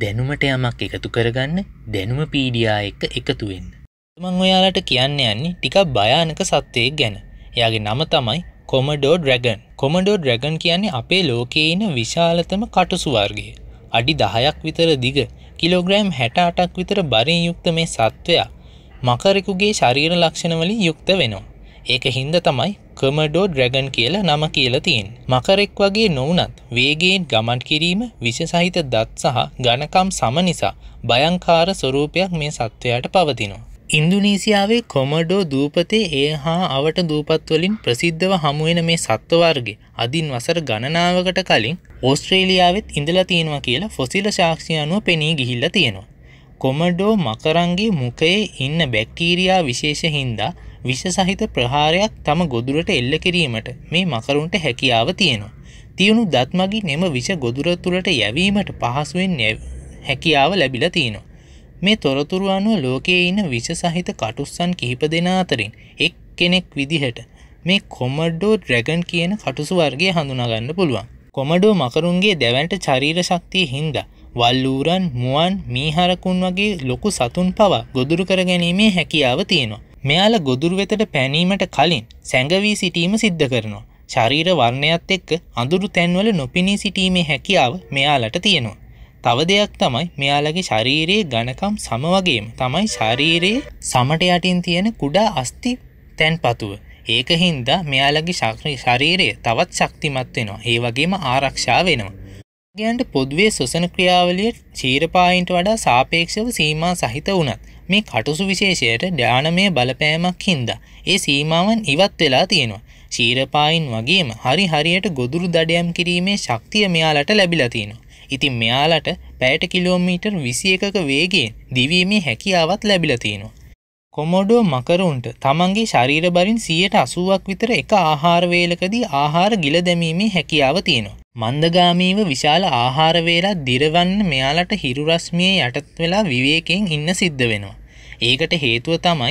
දැනුමට යමක් එකතු කරගන්න දැනුම පීඩියා එක්ක එකතුවෙන්න. මං ඔයාලට කියන්න යන්නේ ටිකක් භයානක සත්වයෙක් ගැන. එයාගේ නම තමයි කොමඩෝ ඩ්‍රැගන් කොමඩෝ ඩ්‍රැගන් කියන්නේ අපේ ලෝකේන විශාලතම කටුසුවර්ගය. අඩි දහයක් විතර දිග කිලෝග්‍රෑම් හැට අටක් විතර බරින් යුක්ත මේ සත්වයා මකරෙකුගේ ශරීර ලක්ෂණවලින් යුක්ත වෙනවා. ඒක හින්ද තමයි කමඩෝ ඩ්‍රැගන් කියල නම කියලතින්. මකරෙක් වගේ නොවනත් වේගේෙන් ගමන් කිරීම විශසහිත දත් සහ ගණකම් සම නිසා භයංකාර ස්වරූපයක් මේ සත්වයට පවතිනවා. ඉන්දුනීසියාවේ කොමඩෝ දූපතේ ඒ හා අවට දූපත්වලින් ප්‍රසිද්ධව හමුවෙන මේ සත්වවර්ගේ අදින් වසර ගණනාවකට කලින් ඕස්ට්‍රේලියාවත් ඉඳලා තියෙනවා කියලා ෆොසිල ශාක්ෂය අනුව පෙනී ගිහිල්ල තියෙනවා. කොමඩෝ මකරංගේ මුකයේ ඉන්න බැක්ටීරයා විශේෂ හින්දා විෂ සහිත ප්‍රහාරයක් තම ගොදුරට එල්ල කිරීමට මේ මකරුන්ට හැකියාව තියෙනවා. තියුණු දත්මගි නෙම විෂ ගොදුර තුළට යැවීමට පහසුවෙන් හැකියාව ලැබිල තියෙනවා. මේ තොරතුරු අනුව ලෝකයේ ඉන්න විෂ සහිත කටුස්සන් කිහිප දෙෙන අතරින් එක් කෙනෙක් විදිහට මේ කොමඩෝ ඩ්‍රැගන් කියන කටුසු වර්ගේ හඳුනාගන්න පුළුවන්. කොමඩෝ මකරුන්ගේ දැවන්ට චරීර ශක්තිය හින්දා වල්ලූරන් මුවන් මීහරකුන් වගේ ලොකු සතුන් පවා ගොදුරු කර ගැනීමේ හැකියාව තියෙනවා. මෙයාල ගොදුරු වෙතට පැනීමට කලින් සැඟවී සිටීම සිද්ධ කරනවා. ශරීර වර්ණයත් එක්ක අඳුරු තැන්වල නොපිනී සිටීමේ හැකියාව මෙයාලට තියෙනවා. තව දෙයක් තමයි මෙයාලගේ ශරීරයේ ඝනකම් සම වගේම තමයි ශරීරයේ සමට යටින් තියෙන කුඩා අස්ති තැන්පතුව. ඒක හින්දා මෙයාලගේ ශරීරය තවත් ශක්තිමත් වෙනවා. ඒ වගේම ආරක්ෂා වෙනවා. ගන්ට පොදුවේ සොසන ක්‍රියාවලිය චීරපායින්ට වඩා සාපේක්ෂව සීමා සහිත වුණත් මේ කටුසු විශේෂයට ඩානමය බලපෑමක් හින්දා ඒ සීමාවන් ඉවත් වෙලා තියෙනවා. චීරපායින් වගේම හරි හරියට ගොදුරු දඩයම් කිරීමේ ශක්තිය මෙයාලට ලැබිලා තියෙනවා. ඉතින් මෙයාලට පැයට කිලෝමීටර් විසි එකක වේගේ දිවීමේ හැකියාවත් ලැබිලා තියෙනවා. කොමොඩෝ මකරුන්ට තමන්ගේ ශරීර බරින් සියයට අසුවක් විතර එක ආහාරවේලකදී ආහාර ගිල දැමීමේ හැකියාව තියෙනවා. මන්දගාමීව විශාල ආහාරවේලා දිරවන්න මෙයාලට හිරුරස්මිය යටත් වෙලා විවේකයෙන් ඉන්න සිද්ධ වෙනවා. ඒකට හේතුව තමයි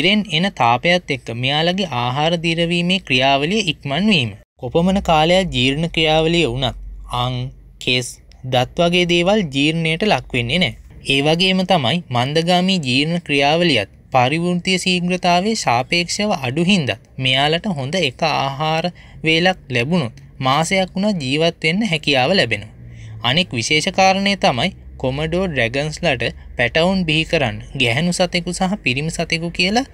ඉරෙන් එන තාපයත් එක්ක මෙයාලගේ ආහාර දිරවීමේ ක්‍රියාවලිය ඉක්මන්වීම. කොපමණ කාලයක් ජීර්ණ ක්‍රියාවලිය වුණත් අං කෙස් දත් වගේ දේවල් ජීර්ණයට ලක්වෙන්නේ නෑ. ඒ වගේම තමයි මන්දගාමී ජීර්ණ ක්‍රියාවලියත් පරිවෘන්තිය සීග්‍රතාවේ ශාපේක්ෂව අඩු හින්දත් මෙයාලට හොඳ එක ආහාර වේලක් ලැබුණොත් මාසයක් වුණා ජීවත් වෙන්න හැකියාව ලැබෙනවා. අනෙක් විශේෂ කාරණය තමයි කොමඩෝ ඩ්‍රැගන්ස්ලට පැටවුන් බිහි කරන්න ගැහැනු සතෙකු සහ පිරිමි සතෙකු කියලා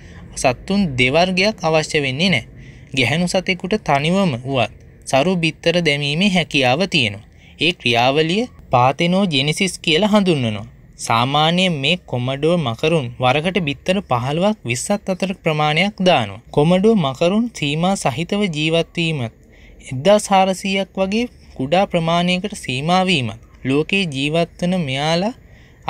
සත්තුන් දෙවර්ගයක් අවශ්‍ය වෙන්නේ නෑ. ගැහැනු සතෙකුට තනිවම වුවත් සරු බිත්තර දැමීමේ හැකියාව තියෙනවා. ඒ ක්‍රියාවලිය පාතෙනෝ ජෙනිසිස් කියලා හඳුන්වනවා. සාමාන්‍යයෙන් මේ කොමඩෝ මකරුන් වරකට බිත්තර 15ක් 20ක් අතර ප්‍රමාණයක් දානවා. කොමඩෝ මකරුන් සීමා සහිතව ජීවත් වීමත් එදා සාරසීයක් වගේ කුඩා ප්‍රමාණයකට සීමාවීමත් ලෝකයේ ජීවත්වන මෙයාලා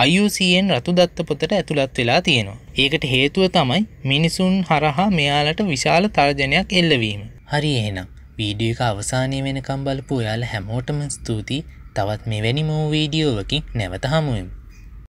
අයුසියෙන් රතුදත්ත පොතට ඇතුළත් වෙලා තියෙනවා. ඒකට හේතුව තමයි මිනිසුන් හරහා මෙයාලට විශාල තර්ජනයක් එල්ලවීම. හරි එහෙනම් වීඩියෝ එක අවසානයේ වෙනකම් බලපු ඔයාලා හැමෝටම ස්තුතියි. තවත් මෙවැනි මෝ වීඩියෝවකින් නැවත හමුවෙමු.